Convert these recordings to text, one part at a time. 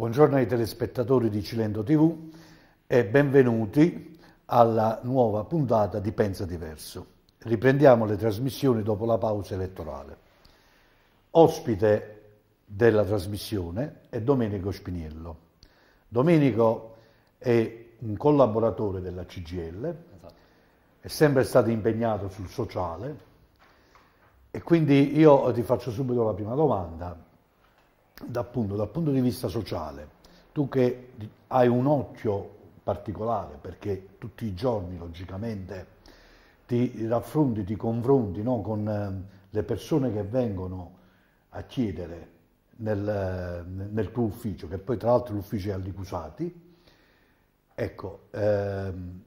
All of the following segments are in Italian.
Buongiorno ai telespettatori di Cilento TV e benvenuti alla nuova puntata di Pensa Diverso. Riprendiamo le trasmissioni dopo la pausa elettorale. Ospite della trasmissione è Domenico Spiniello. Domenico è un collaboratore della CGL, è sempre stato impegnato sul sociale e quindi io ti faccio subito la prima domanda appunto, dal punto di vista sociale, tu che hai un occhio particolare perché tutti i giorni logicamente ti raffronti, ti confronti no, con eh, le persone che vengono a chiedere nel, eh, nel, tuo ufficio, che poi tra l'altro l'ufficio è a Licusati, ecco, ehm,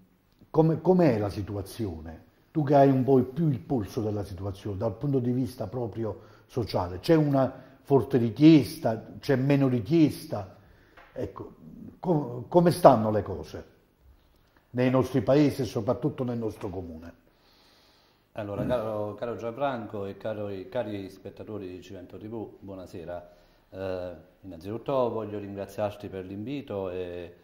com'è com la situazione? Tu che hai un po' più il polso della situazione dal punto di vista proprio sociale, c'è una forte richiesta, c'è meno richiesta. Ecco, com come stanno le cose nei nostri paesi e soprattutto nel nostro comune? Allora, caro, caro Gianfranco e caro, cari spettatori di Civento TV, buonasera. Eh, innanzitutto voglio ringraziarti per l'invito e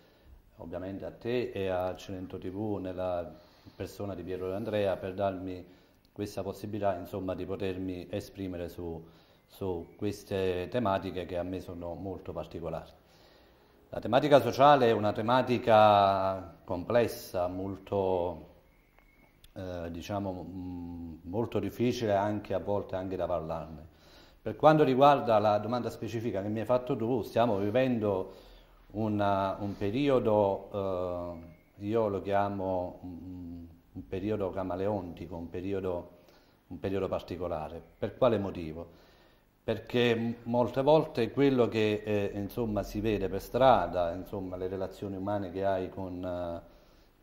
ovviamente a te e a Cilento TV nella persona di Piero e Andrea per darmi questa possibilità insomma, di potermi esprimere su, su queste tematiche che a me sono molto particolari. La tematica sociale è una tematica complessa, molto, eh, diciamo, molto difficile anche a volte anche da parlarne. Per quanto riguarda la domanda specifica che mi hai fatto tu, stiamo vivendo una, un periodo, eh, io lo chiamo un, mm, un periodo camaleontico, un periodo, un periodo particolare. Per quale motivo? perché molte volte quello che eh, insomma, si vede per strada, insomma, le relazioni umane che hai con, eh,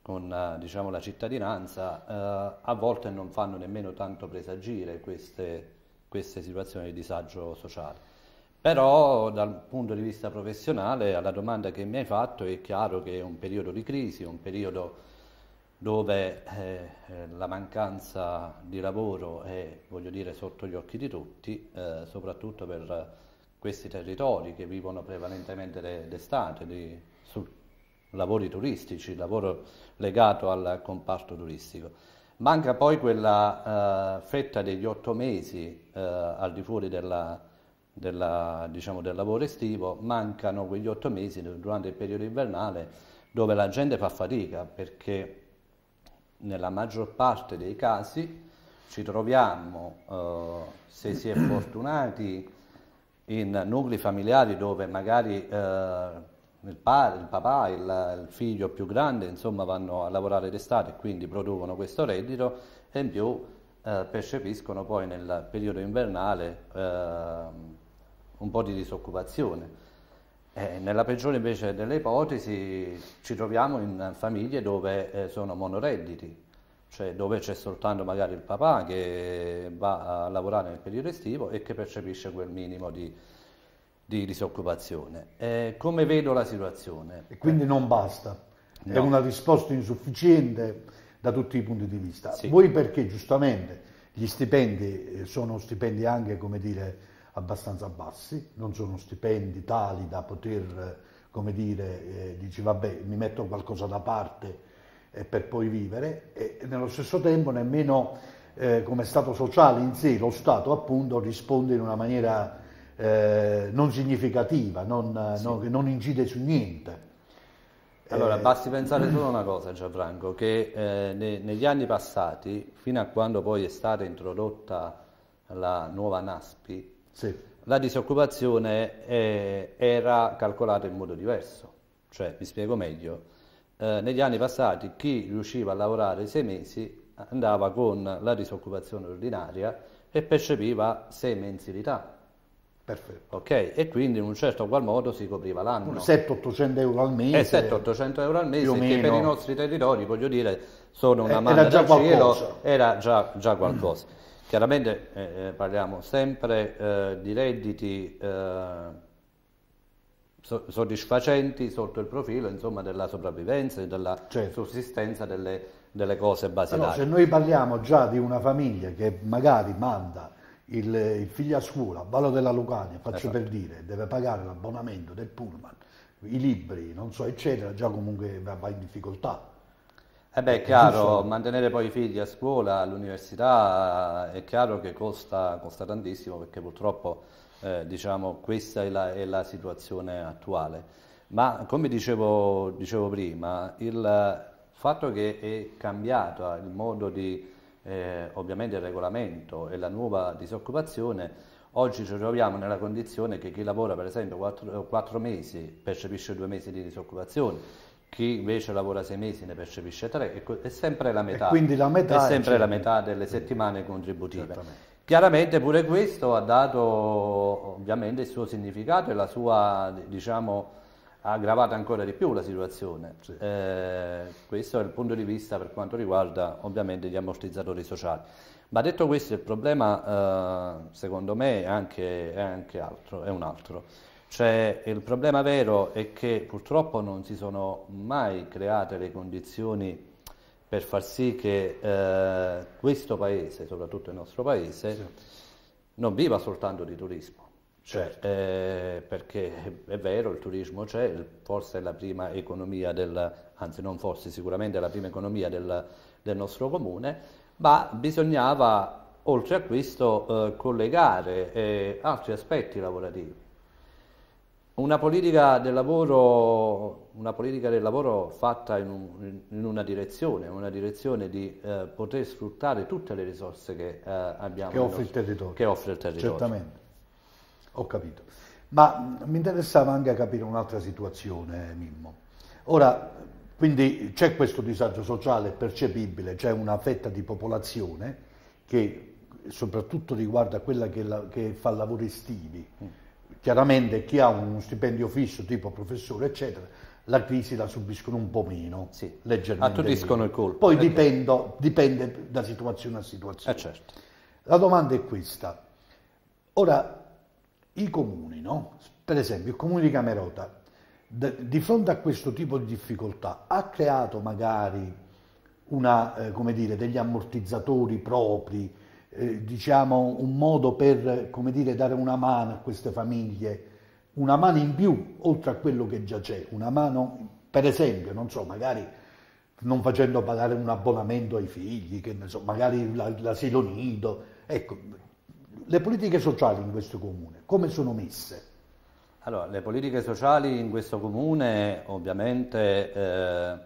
con eh, diciamo, la cittadinanza, eh, a volte non fanno nemmeno tanto presagire queste, queste situazioni di disagio sociale. Però dal punto di vista professionale, alla domanda che mi hai fatto, è chiaro che è un periodo di crisi, un periodo dove eh, eh, la mancanza di lavoro è, voglio dire, sotto gli occhi di tutti, eh, soprattutto per questi territori che vivono prevalentemente d'estate, di, su lavori turistici, lavoro legato al comparto turistico. Manca poi quella eh, fetta degli otto mesi eh, al di fuori della, della, diciamo, del lavoro estivo, mancano quegli otto mesi durante il periodo invernale dove la gente fa fatica perché nella maggior parte dei casi ci troviamo, eh, se si è fortunati, in nuclei familiari dove magari eh, il, padre, il papà, il, il, figlio più grande, insomma, vanno a lavorare d'estate e quindi producono questo reddito e in più eh, percepiscono poi nel periodo invernale eh, un po' di disoccupazione. Eh, nella peggiore invece delle ipotesi ci troviamo in famiglie dove eh, sono monoredditi, cioè dove c'è soltanto magari il papà che va a lavorare nel periodo estivo e che percepisce quel minimo di, di disoccupazione. Eh, come vedo la situazione? E quindi eh, non basta, no. è una risposta insufficiente da tutti i punti di vista. Sì. Voi perché giustamente gli stipendi eh, sono stipendi anche, come dire, abbastanza bassi, non sono stipendi tali da poter, come dire, eh, dici vabbè mi metto qualcosa da parte eh, per poi vivere e, e nello stesso tempo nemmeno eh, come Stato sociale in sé lo Stato appunto risponde in una maniera eh, non significativa, non, sì. non, non incide su niente. Allora, eh, basti pensare solo una cosa, Gianfranco, che eh, ne, negli anni passati, fino a quando poi è stata introdotta la nuova NASPI, sì. La disoccupazione eh, era calcolata in modo diverso, cioè, mi spiego meglio, eh, negli anni passati chi riusciva a lavorare sei mesi andava con la disoccupazione ordinaria e percepiva sei mensilità. Perfetto. Ok, E quindi in un certo qual modo si copriva l'anno. 7-800 euro al mese. 7-800 eh, euro al mese, che per i nostri territori, voglio dire, sono una eh, mano era già cielo, era già, già qualcosa. Mm. Chiaramente eh, eh, parliamo sempre eh, di redditi eh, so soddisfacenti sotto il profilo insomma, della sopravvivenza e della certo. sussistenza delle, delle cose basilari. Allora, se noi parliamo già di una famiglia che magari manda il, il figlio a scuola, a della Lucania, faccio esatto. per dire, deve pagare l'abbonamento del pullman, i libri, non so, eccetera, già comunque va in difficoltà. Eh beh, è chiaro, mantenere poi i figli a scuola, all'università, è chiaro che costa, costa tantissimo perché purtroppo eh, diciamo, questa è la, è la, situazione attuale. Ma come dicevo, dicevo, prima, il fatto che è cambiato il modo di, eh, ovviamente il regolamento e la nuova disoccupazione, oggi ci troviamo nella condizione che chi lavora per esempio 4 eh, mesi percepisce 2 mesi di disoccupazione chi invece lavora sei mesi ne percepisce tre, è sempre la metà, la metà, è sempre è la cioè metà delle settimane contributive. Chiaramente pure questo ha dato ovviamente il suo significato e la sua, diciamo, ha aggravato ancora di più la situazione. Sì. Eh, questo è il punto di vista per quanto riguarda ovviamente gli ammortizzatori sociali. Ma detto questo il problema eh, secondo me è anche, è anche altro, è un altro. Cioè, il problema vero è che purtroppo non si sono mai create le condizioni per far sì che eh, questo paese, soprattutto il nostro paese, sì. non viva soltanto di turismo. Cioè, certo. Eh, perché è vero, il turismo c'è, forse è la prima economia del, anzi non forse, sicuramente è la prima economia del, del nostro comune, ma bisognava oltre a questo eh, collegare eh, altri aspetti lavorativi una politica del lavoro, politica del lavoro fatta in, un, in, una direzione, una direzione di eh, poter sfruttare tutte le risorse che eh, abbiamo. Che offre, nostro, che offre il territorio. Certamente, ho capito. Ma mm, mi interessava anche capire un'altra situazione, Mimmo. Ora, quindi c'è questo disagio sociale percepibile, c'è una fetta di popolazione che soprattutto riguarda quella che, la, che fa lavori estivi mm chiaramente chi ha uno stipendio fisso tipo professore eccetera la crisi la subiscono un po' meno, sì. leggermente. Attutiscono il colpo. Poi eh, certo. dipendo, dipende da situazione a situazione. Eh certo. La domanda è questa. Ora, i comuni, no? per esempio il comune di Camerota, di fronte a questo tipo di difficoltà, ha creato magari una, eh, dire, degli ammortizzatori propri eh, diciamo, un modo per dire, dare una mano a queste famiglie, una mano in più oltre a quello che già c'è, una mano per esempio, non so, magari non facendo pagare un abbonamento ai figli, che ne so, magari l'asilo nido. Ecco, le politiche sociali in questo comune come sono messe? Allora, le politiche sociali in questo comune ovviamente eh,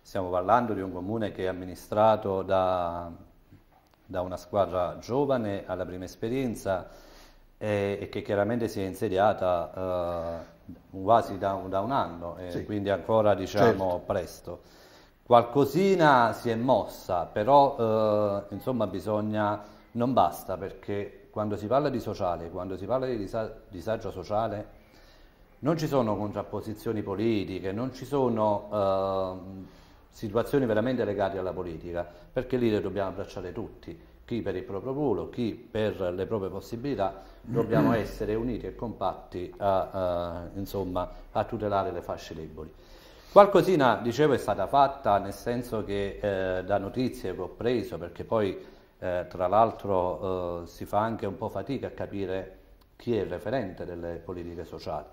stiamo parlando di un comune che è amministrato da da una squadra giovane alla prima esperienza e, eh, e che chiaramente si è insediata eh, quasi da, da, un anno, e sì. quindi ancora diciamo certo. presto. Qualcosina si è mossa, però eh, insomma bisogna, non basta perché quando si parla di sociale, quando si parla di disagio sociale, non ci sono contrapposizioni politiche, non ci sono... Eh, situazioni veramente legate alla politica, perché lì le dobbiamo abbracciare tutti, chi per il proprio ruolo, chi per le proprie possibilità, dobbiamo mm. essere uniti e compatti a, a, insomma, a tutelare le fasce deboli. Qualcosina, dicevo, è stata fatta, nel senso che eh, da notizie che ho preso, perché poi eh, tra l'altro eh, si fa anche un po' fatica a capire chi è il referente delle politiche sociali.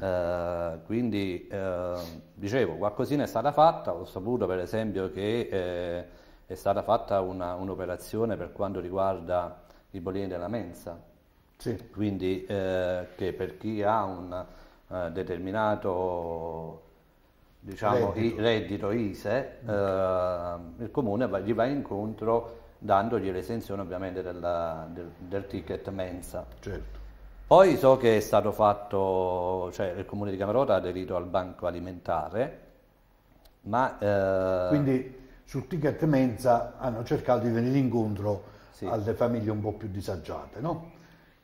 Eh, quindi eh, dicevo, qualcosina è stata fatta, ho saputo per esempio che eh, è stata fatta una, un'operazione per quanto riguarda i bollini della mensa, sì. quindi eh, che per chi ha un eh, determinato diciamo, reddito. I, reddito ISE, okay. Eh, il comune va, gli va incontro dandogli l'esenzione ovviamente della, del, del, ticket mensa. Certo. Poi so che è stato fatto, cioè il comune di Camerota ha aderito al banco alimentare, ma... Eh... Quindi sul ticket mensa hanno cercato di venire incontro sì. alle famiglie un po' più disagiate, no?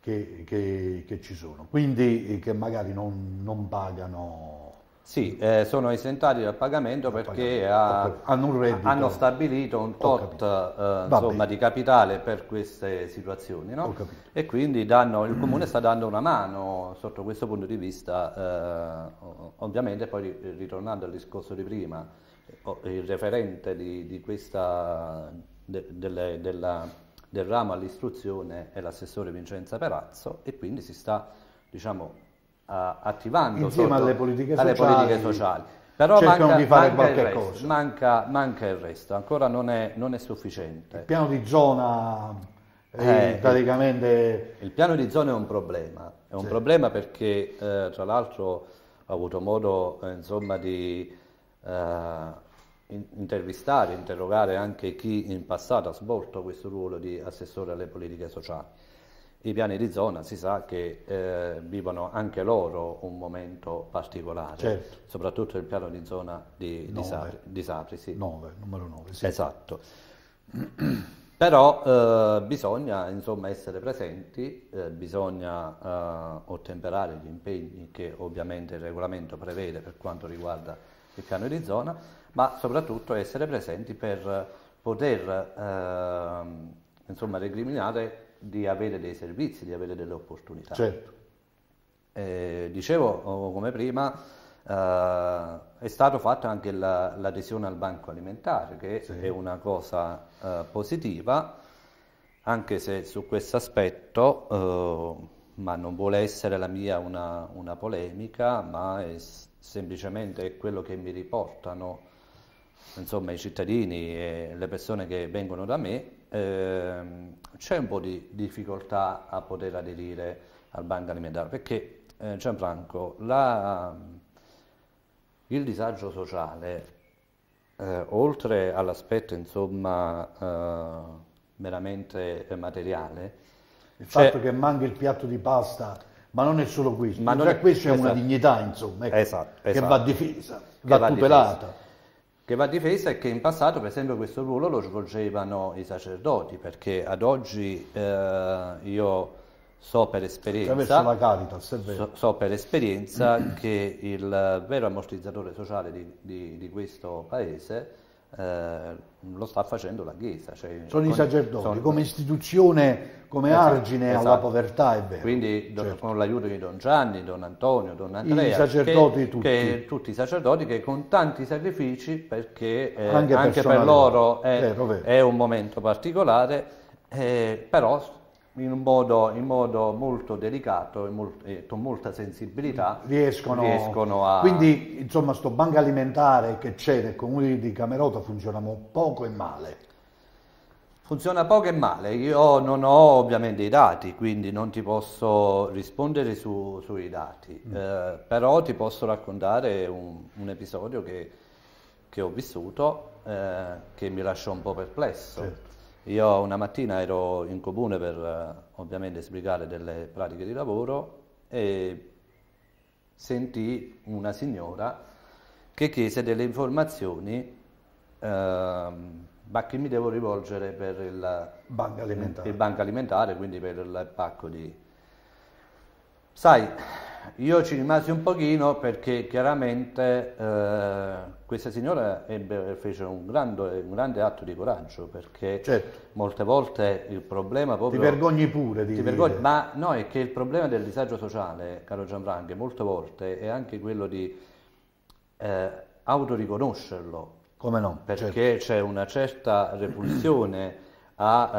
Che, che, che ci sono, quindi eh, che magari non, non pagano sì, eh, sono esentati dal pagamento dal perché pagamento. Ha, hanno, hanno, stabilito un tot eh, insomma, di capitale per queste situazioni no? e quindi danno, il Comune sta dando una mano sotto questo punto di vista. Eh, ovviamente poi ritornando al discorso di prima, il referente di, di questa, de, delle, della, del ramo all'istruzione è l'assessore Vincenza Perazzo e quindi si sta diciamo, attivando insieme sotto, alle, politiche alle politiche sociali. Però manca, di fare manca qualche resto, cosa. Manca, manca, il resto, ancora non è, non è sufficiente. Il piano di zona eh, eh praticamente... Il piano di zona è un problema, è un sì. problema perché eh, tra l'altro ho avuto modo eh, insomma, di eh, intervistare, interrogare anche chi in passato ha svolto questo ruolo di assessore alle politiche sociali. I piani di zona si sa che eh, vivono anche loro un momento particolare, certo. soprattutto il piano di zona di, di, Sapri, di Sapri sì. 9, numero 9. Sì. Esatto. Però eh, bisogna insomma, essere presenti, eh, bisogna eh, ottemperare gli impegni che ovviamente il regolamento prevede per quanto riguarda il piano di zona, ma soprattutto essere presenti per poter ehm, insomma, recriminare di avere dei servizi, di avere delle opportunità. Certo. Eh, dicevo oh, come prima, eh, è stata fatta anche la, l'adesione al banco alimentare, che sì. è una cosa eh, positiva, anche se su questo aspetto, eh, ma non vuole essere la mia una, una polemica, ma è semplicemente quello che mi riportano insomma, i cittadini e le persone che vengono da me ehm, c'è un po' di difficoltà a poter aderire al banco alimentare perché eh, Gianfranco la, il disagio sociale eh, oltre all'aspetto insomma eh, meramente materiale il cioè, fatto che manca il piatto di pasta ma non è solo questo ma cioè non è, questo esatto, è una esatto. dignità insomma ecco, esatto, esatto, che va esatto. difesa che va, va tutelata difesa che va difesa è che in passato per esempio questo ruolo lo svolgevano i sacerdoti, perché ad oggi eh, io so per esperienza, Caritas, so, so per esperienza che il vero ammortizzatore sociale di, di, di questo paese eh, lo sta facendo la Chiesa. Cioè, sono con, i sacerdoti sono, come istituzione, come esatto, argine esatto. alla povertà, è vero. Quindi certo. con l'aiuto di Don Gianni, Don Antonio, Don Andrea, I sacerdoti che, tutti. Che, tutti i sacerdoti che con tanti sacrifici, perché eh, anche, anche per loro è, vero, vero. è, un momento particolare, eh, però in modo, in modo molto delicato e, molto, e, con molta sensibilità riescono, riescono a... Quindi insomma sto banco alimentare che c'è nel comune di Camerota funziona poco e male. Funziona poco e male, io non ho ovviamente i dati, quindi non ti posso rispondere su, sui dati, mm. eh, però ti posso raccontare un, un episodio che, che ho vissuto eh, che mi lasciò un po' perplesso. Certo. Io una mattina ero in comune per eh, ovviamente sbrigare delle pratiche di lavoro e sentì una signora che chiese delle informazioni eh, ma che mi devo rivolgere per il banca alimentare, il banca alimentare quindi per il pacco di... Sai, io ci rimasi un pochino perché chiaramente eh, questa signora ebbe, fece un grande, un grande, atto di coraggio perché certo. molte volte il problema proprio... Ti vergogni pure di ti vergogni, Ma no, è che il problema del disagio sociale, caro Gianfranco, molte volte è anche quello di eh, autoriconoscerlo. Come no? Perché certo. c'è una certa repulsione a, eh,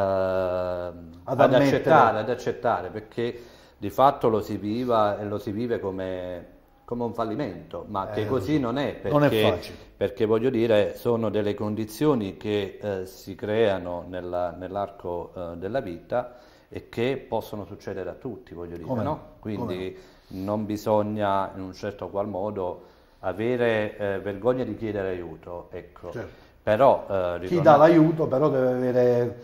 ad, ad, accettare, ad accettare perché di fatto lo si, viva, lo si vive come, come, un fallimento, ma eh, che così non è, perché, non è perché, voglio dire sono delle condizioni che eh, si creano nella, nell'arco eh, della vita e che possono succedere a tutti, voglio dire, come no? Quindi come non bisogna in un certo qual modo avere eh, vergogna di chiedere aiuto, ecco. Certo. Però, eh, Chi dà l'aiuto però deve, avere,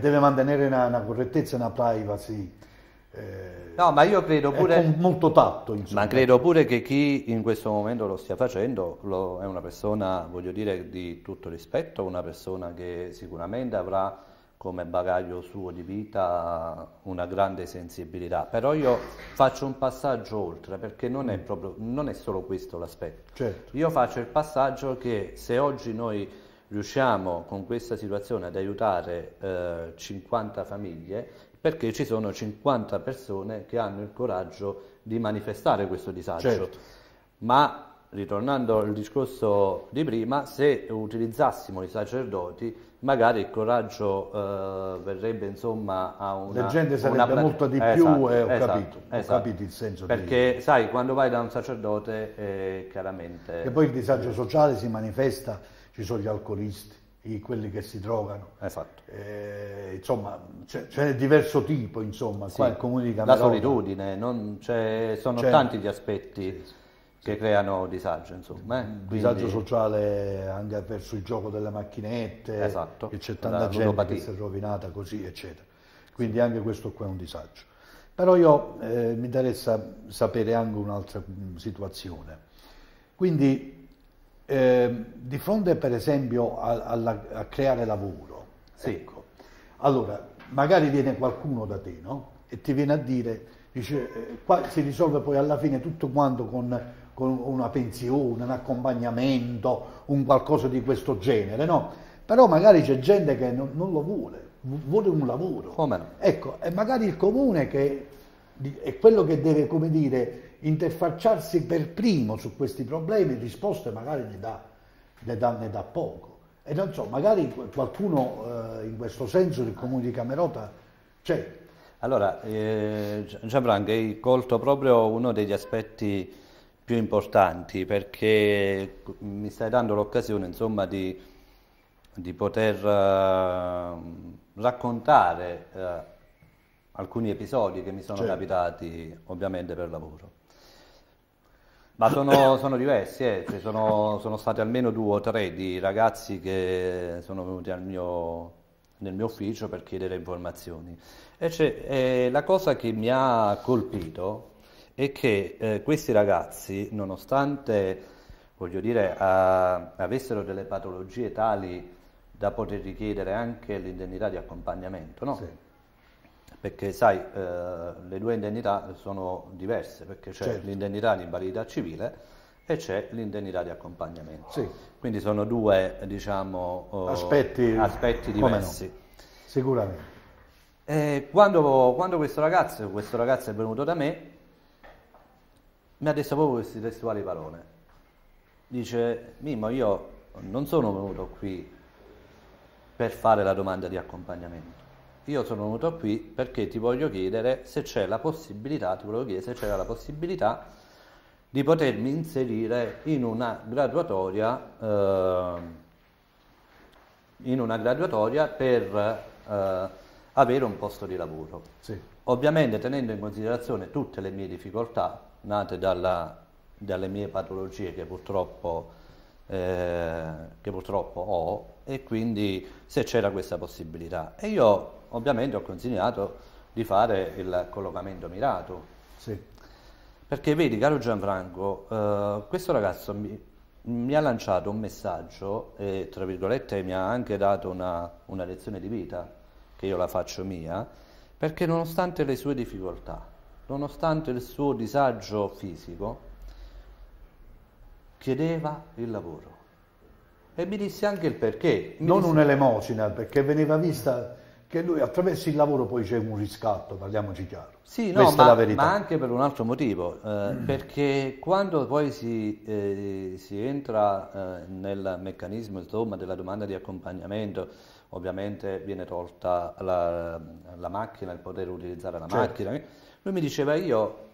deve mantenere una, una correttezza e una privacy no, ma io credo pure, con molto tatto. Insomma. Ma credo pure che chi in questo momento lo stia facendo lo, è una persona, voglio dire, di tutto rispetto, una persona che sicuramente avrà come bagaglio suo di vita una grande sensibilità. Però io faccio un passaggio oltre, perché non è, mm. proprio, non è solo questo l'aspetto. Certo. Io faccio il passaggio che se oggi noi riusciamo con questa situazione ad aiutare eh, 50 famiglie, perché ci sono 50 persone che hanno il coraggio di manifestare questo disagio. Certo. Ma ritornando al discorso di prima, se utilizzassimo i sacerdoti, magari il coraggio eh, verrebbe insomma a una... La gente sarebbe una... molto di più e esatto, eh, ho, esatto, capito, esatto. ho capito il senso Perché di... sai, quando vai da un sacerdote eh, chiaramente... E poi il disagio sociale si manifesta, ci sono gli alcolisti, i, quelli che si trovano. Esatto. Eh, insomma, c'è, c'è, diverso tipo, insomma, sì. qua il comune di Camerota. La solitudine, non, sono c'è, tanti gli aspetti sì, che creano disagio, insomma. Eh? Mm, Quindi... Disagio sociale anche verso il gioco delle macchinette, esatto. che c'è tanta La gente ludopatia. che si è rovinata così, eccetera. Quindi anche questo qua è un disagio. Però io eh, mi interessa sapere anche un'altra mm, situazione. Quindi eh, di fronte per esempio a, a, a creare lavoro, sì. ecco, allora magari viene qualcuno da te no? e ti viene a dire, dice, eh, qua si risolve poi alla fine tutto quanto con, con, una pensione, un accompagnamento, un qualcosa di questo genere, no? Però magari c'è gente che non, non lo vuole, vuole un lavoro. Come? Ecco, e magari il comune che è quello che deve, come dire, interfacciarsi per primo su questi problemi, risposte magari ne dà, ne dà, ne dà poco. E non so, magari qualcuno eh, in questo senso del comune di Camerota c'è. Allora, eh, Gianfranco, hai colto proprio uno degli aspetti più importanti perché mi stai dando l'occasione insomma di, di poter eh, raccontare eh, alcuni episodi che mi sono certo. capitati ovviamente per lavoro. Ma sono, sono diversi, eh. cioè sono, sono, stati almeno due o tre di ragazzi che sono venuti mio, nel mio ufficio per chiedere informazioni. E eh, la cosa che mi ha colpito è che eh, questi ragazzi, nonostante voglio dire, a, avessero delle patologie tali da poter richiedere anche l'indennità di accompagnamento, no? sì perché sai eh, le due indennità sono diverse, perché c'è certo. l'indennità di invalidità civile e c'è l'indennità di accompagnamento. Sì. Quindi sono due diciamo, eh, aspetti, aspetti diversi. No. Sicuramente. Eh, quando, quando, questo ragazzo, questo ragazzo è venuto da me, mi ha detto proprio queste testuali parole. Dice, Mimmo, io non sono venuto qui per fare la domanda di accompagnamento io sono venuto qui perché ti voglio chiedere se c'è la possibilità, ti volevo chiedere se c'era la possibilità di potermi inserire in una graduatoria, eh, in una graduatoria per eh, avere un posto di lavoro. Sì. Ovviamente tenendo in considerazione tutte le mie difficoltà nate dalla, dalle mie patologie che purtroppo, eh, che purtroppo ho, e quindi se c'era questa possibilità. E io ovviamente ho consigliato di fare il collocamento mirato. Sì. Perché vedi, caro Gianfranco, eh, questo ragazzo mi, mi, ha lanciato un messaggio e, tra virgolette, mi ha anche dato una, una lezione di vita, che io la faccio mia, perché nonostante le sue difficoltà, nonostante il suo disagio fisico, chiedeva il lavoro e mi disse anche il perché. Mi non disse... un'elemosina, perché veniva vista che lui attraverso il lavoro poi c'è un riscatto, parliamoci chiaro. Sì, no, ma, ma, anche per un altro motivo, eh, mm. perché quando poi si, eh, si entra eh, nel meccanismo insomma, della domanda di accompagnamento, ovviamente viene tolta la, la macchina, il poter utilizzare la certo. macchina, lui mi diceva io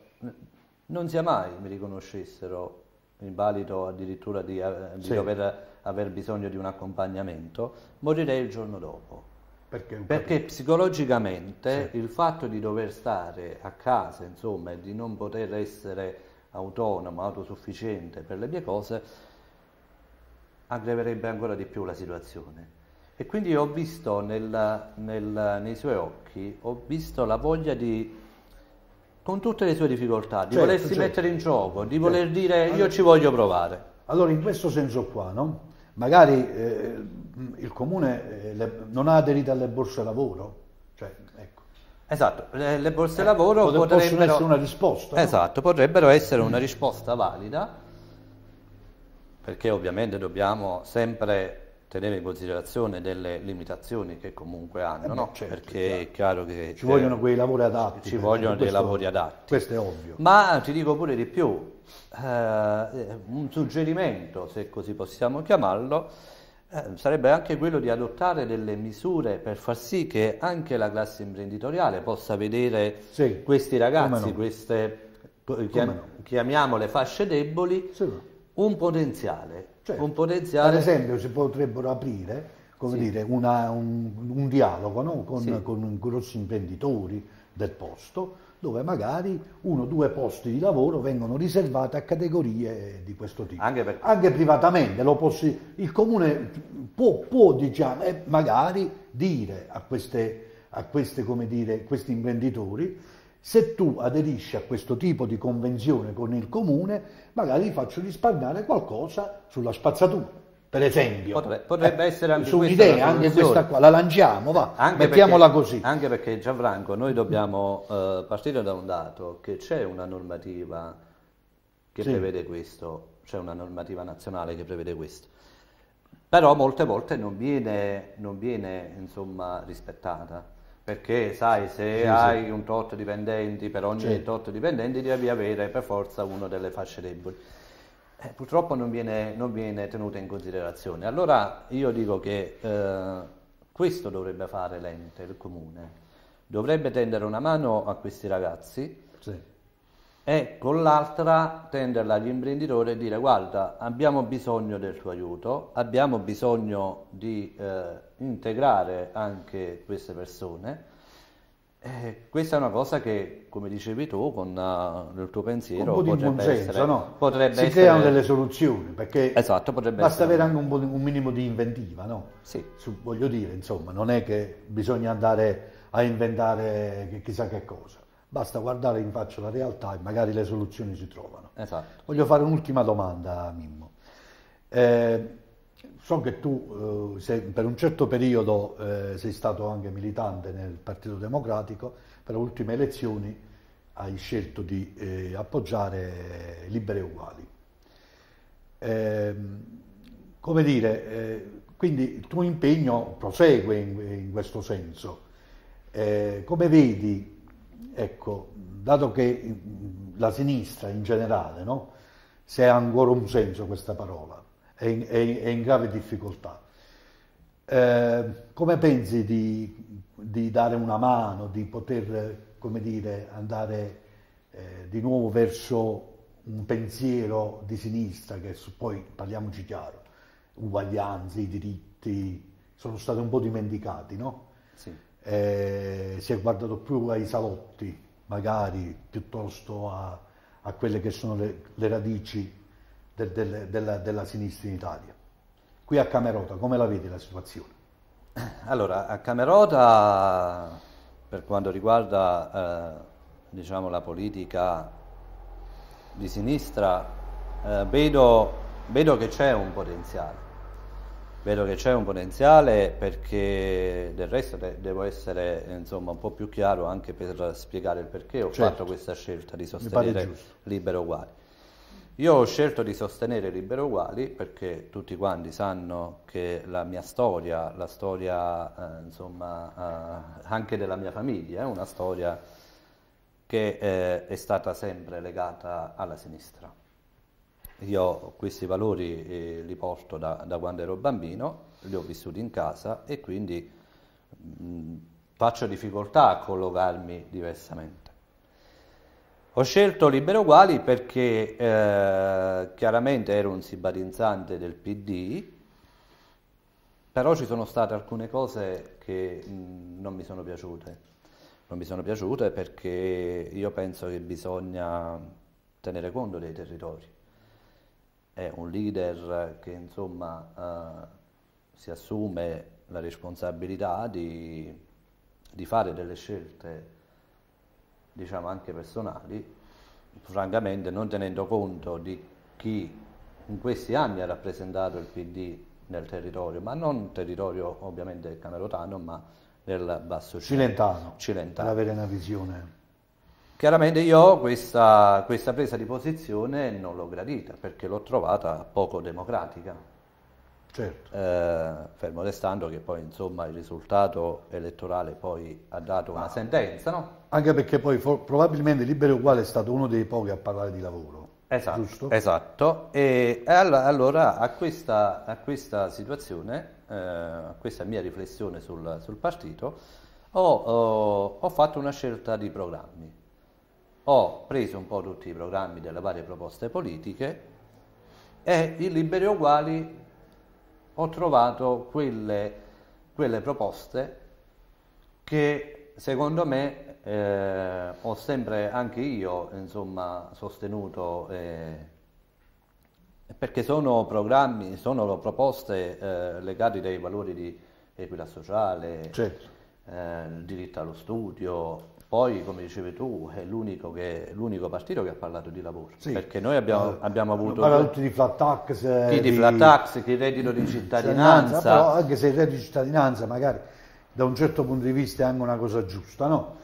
non sia mai mi riconoscessero invalido addirittura di, eh, di sì. dover aver bisogno di un accompagnamento, morirei il giorno dopo. Perché, Perché psicologicamente sì. il fatto di dover stare a casa, insomma, e di non poter essere autonomo, autosufficiente per le mie cose, aggreverebbe ancora di più la situazione. E quindi ho visto nel, nel, nei suoi occhi, ho visto la voglia di, con tutte le sue difficoltà, di certo, volersi certo. mettere in gioco, di certo. voler dire io allora, ci voglio provare. Allora in questo senso qua, no? magari eh, il comune eh, le, non ha aderito alle borse lavoro. Cioè, ecco. Esatto, le, le borse eh, lavoro pot- potrebbero essere una risposta. Esatto, no? potrebbero essere una risposta valida, perché ovviamente dobbiamo sempre tenere in considerazione delle limitazioni che comunque hanno, eh beh, no? certo, perché certo. è chiaro che... Ci vogliono quei lavori adatti. Ci vogliono questo, dei lavori adatti. Questo è ovvio. Ma ti dico pure di più, eh, un suggerimento, se così possiamo chiamarlo, eh, sarebbe anche quello di adottare delle misure per far sì che anche la classe imprenditoriale possa vedere sì. questi ragazzi, no. queste, chiam, no. chiamiamole fasce deboli, sì un potenziale. Cioè, un potenziale... Ad esempio si potrebbero aprire come sì. dire, una, un, un, dialogo no? con, sì. con grossi imprenditori del posto dove magari uno o due posti di lavoro vengono riservati a categorie di questo tipo. Anche, per... Anche privatamente, possi... il comune può, può diciamo, eh, magari dire a, queste, a queste, dire, questi imprenditori se tu aderisci a questo tipo di convenzione con il comune, magari faccio risparmiare qualcosa sulla spazzatura per esempio. Potrebbe, potrebbe eh, essere anche su un'idea, anche questa qua, la lanciamo, va, anche mettiamola perché, così. Anche perché Gianfranco, noi dobbiamo eh, partire da un dato, che c'è una normativa che sì. prevede questo, c'è una normativa nazionale che prevede questo, però molte volte non viene, non viene insomma, rispettata. Perché sai, se sì, hai sì. un tot dipendenti, per ogni certo. tot dipendenti devi avere per forza una delle fasce deboli. Eh, purtroppo non viene, non viene tenuta in considerazione. Allora io dico che eh, questo dovrebbe fare l'ente, il comune. Dovrebbe tendere una mano a questi ragazzi sì e con l'altra tenderla all'imprenditore e dire guarda abbiamo bisogno del tuo aiuto, abbiamo bisogno di eh, integrare anche queste persone. Eh, questa è una cosa che, come dicevi tu, con uh, eh, il tuo pensiero un po potrebbe essere, no? potrebbe si essere... creano delle soluzioni perché esatto, basta essere... avere anche un, po di, un minimo di inventiva, no? Sì. Su, voglio dire, insomma, non è che bisogna andare a inventare chissà che cosa basta guardare in faccia la realtà e magari le soluzioni si trovano. Esatto. Voglio fare un'ultima domanda, Mimmo. Eh, so che tu eh, sei, per un certo periodo eh, sei stato anche militante nel Partito Democratico, per le ultime elezioni hai scelto di eh, appoggiare Libere Uguali. Ehm, come dire, eh, quindi il tuo impegno prosegue in, in questo senso. Eh, come vedi ecco, dato che mm, la sinistra in generale, no? se ha ancora un senso questa parola, è in, è, è in grave difficoltà. Eh, come pensi di, di, dare una mano, di poter, come dire, andare eh, di nuovo verso un pensiero di sinistra che poi, parliamoci chiaro, uguaglianze, i diritti sono stati un po' dimenticati, no? Sì eh, si è guardato più ai salotti, magari, piuttosto a, a quelle che sono le, le radici del, del, della, della sinistra in Italia. Qui a Camerota, come la vedi la situazione? Allora, a Camerota, per quanto riguarda eh, diciamo, la politica di sinistra, eh, vedo, vedo che c'è un potenziale vedo che c'è un potenziale perché del resto de- devo essere insomma, un po' più chiaro anche per spiegare il perché ho certo. fatto questa scelta di sostenere Libero Uguali. Io ho scelto di sostenere Libero Uguali perché tutti quanti sanno che la mia storia, la storia eh, insomma, eh, anche della mia famiglia, è una storia che eh, è stata sempre legata alla sinistra io questi valori eh, li porto da, da, quando ero bambino, li ho vissuti in casa e quindi mh, mm, faccio difficoltà a collocarmi diversamente. Ho scelto Libero Uguali perché eh, chiaramente ero un simpatizzante del PD, però ci sono state alcune cose che mh, mm, non mi sono piaciute. Non mi sono piaciute perché io penso che bisogna tenere conto dei territori è un leader che insomma eh, si assume la responsabilità di, di, fare delle scelte diciamo anche personali, francamente non tenendo conto di chi in questi anni ha rappresentato il PD nel territorio, ma non territorio ovviamente camerotano, ma nel basso Cilentano. Cilentano. Per avere una visione. Chiaramente io questa, questa presa di posizione non l'ho gradita perché l'ho trovata poco democratica. Certo. Eh, fermo restando che poi insomma il risultato elettorale poi ha dato una sentenza, no? Anche perché poi for- probabilmente Libero Uguale è stato uno dei pochi a parlare di lavoro. Esatto. Giusto? Esatto. E, e all- allora a questa, a questa situazione, eh, a questa mia riflessione sul, sul partito, ho, ho, ho fatto una scelta di programmi ho preso un po' tutti i programmi delle varie proposte politiche e in Liberi Uguali ho trovato quelle, quelle proposte che secondo me eh, ho sempre anche io insomma, sostenuto eh, perché sono programmi, sono proposte eh, legate dai valori di equità sociale, certo. Eh, diritto allo studio, poi, come dicevi tu, è l'unico, che, l'unico partito che ha parlato di lavoro, sì. perché noi abbiamo, eh, abbiamo avuto... Parla tutti di flat tax... chi eh, di, flat tax, chi reddito di cittadinanza... Però anche se il reddito di cittadinanza magari da un certo punto di vista è anche una cosa giusta, no?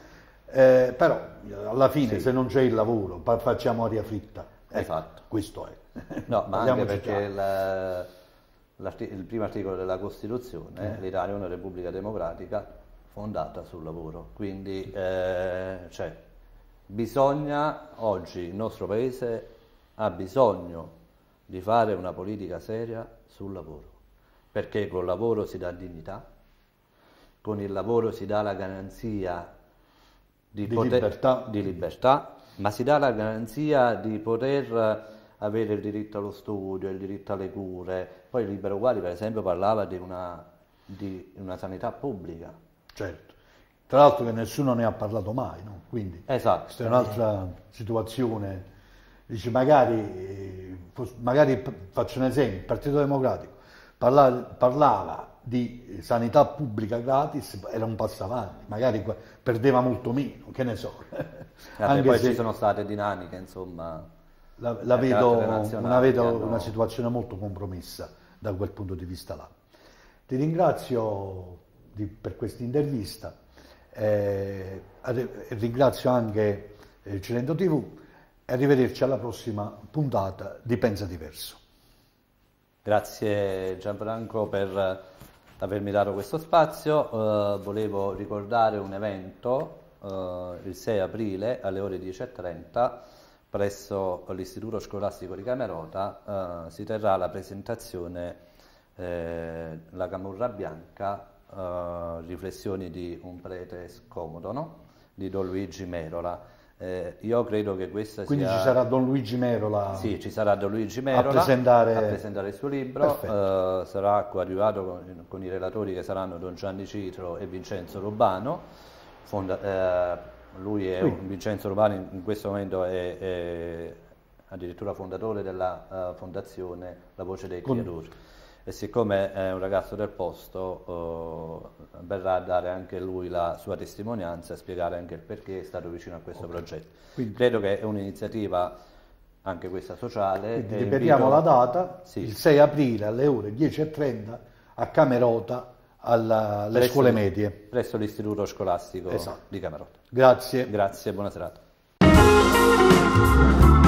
Eh, però alla fine sì. se non c'è il lavoro facciamo aria fritta. Ecco, esatto. Questo è. No, ma anche perché la, il primo articolo della Costituzione, eh. l'Italia è una repubblica democratica fondata sul lavoro. Quindi eh, cioè, bisogna, oggi il nostro Paese ha bisogno di fare una politica seria sul lavoro, perché col lavoro si dà dignità, con il lavoro si dà la garanzia di, di, poter, libertà. di libertà, ma si dà la garanzia di poter avere il diritto allo studio, il diritto alle cure. Poi Libero Uguali, per esempio, parlava di una, di una sanità pubblica Certo. Tra l'altro che nessuno ne ha parlato mai, no? Quindi esatto. questa è un'altra situazione. Dice magari, eh, magari faccio un esempio, il Partito Democratico parlava, parlava di sanità pubblica gratis era un passo avanti, magari perdeva molto meno, che ne so. Eh, Anche poi ci sono state dinamiche, insomma. La, la vedo, una, vedo hanno... una, situazione molto compromessa da quel punto di vista là. Ti ringrazio di, per questa intervista. Eh, ringrazio anche eh, Cilento TV e arrivederci alla prossima puntata di Pensa Diverso. Grazie Gianfranco per eh, avermi dato questo spazio. Eh, volevo ricordare un evento eh, il 6 aprile alle ore 10.30 presso l'Istituto Scolastico di Camerota eh, si terrà la presentazione eh, La Camorra Bianca eh, riflessioni di un prete scomodo, no? di Don Luigi Merola. Eh, io credo che questa Quindi sia... ci sarà Don Luigi Merola. Sì, ci sarà Don Luigi Merola a presentare, a presentare il suo libro. Eh, sarà coadiuvato con, con, i relatori che saranno Don Gianni Citro e Vincenzo Rubano. Fonda, eh, lui è un, Vincenzo Rubano in, in, questo momento è, è addirittura fondatore della uh, fondazione La Voce dei Creatori. Con e siccome è un ragazzo del posto eh, verrà a dare anche lui la sua testimonianza e spiegare anche il perché è stato vicino a questo okay. progetto. Quindi, Credo che è un'iniziativa anche questa sociale. Quindi ripetiamo invito... la data, sì. il 6 aprile alle ore 10.30 a Camerota alle scuole medie. Presso l'istituto scolastico esatto. di Camerota. Grazie. Grazie, buona serata.